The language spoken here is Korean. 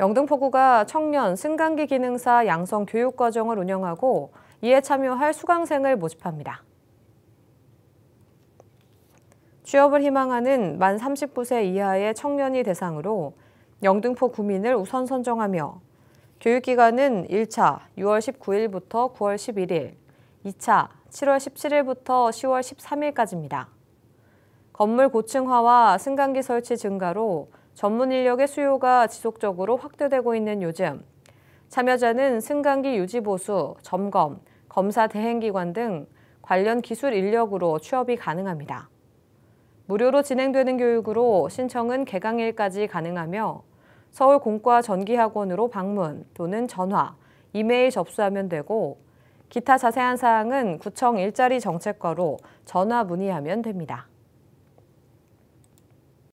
영등포구가 청년 승강기 기능사 양성 교육 과정을 운영하고 이에 참여할 수강생을 모집합니다. 취업을 희망하는 만 39세 이하의 청년이 대상으로 영등포 구민을 우선 선정하며 교육기간은 1차 6월 19일부터 9월 11일, 2차 7월 17일부터 10월 13일까지입니다. 건물 고층화와 승강기 설치 증가로 전문 인력의 수요가 지속적으로 확대되고 있는 요즘 참여자는 승강기 유지 보수, 점검, 검사 대행기관 등 관련 기술 인력으로 취업이 가능합니다. 무료로 진행되는 교육으로 신청은 개강일까지 가능하며 서울 공과 전기학원으로 방문 또는 전화, 이메일 접수하면 되고 기타 자세한 사항은 구청 일자리 정책과로 전화 문의하면 됩니다.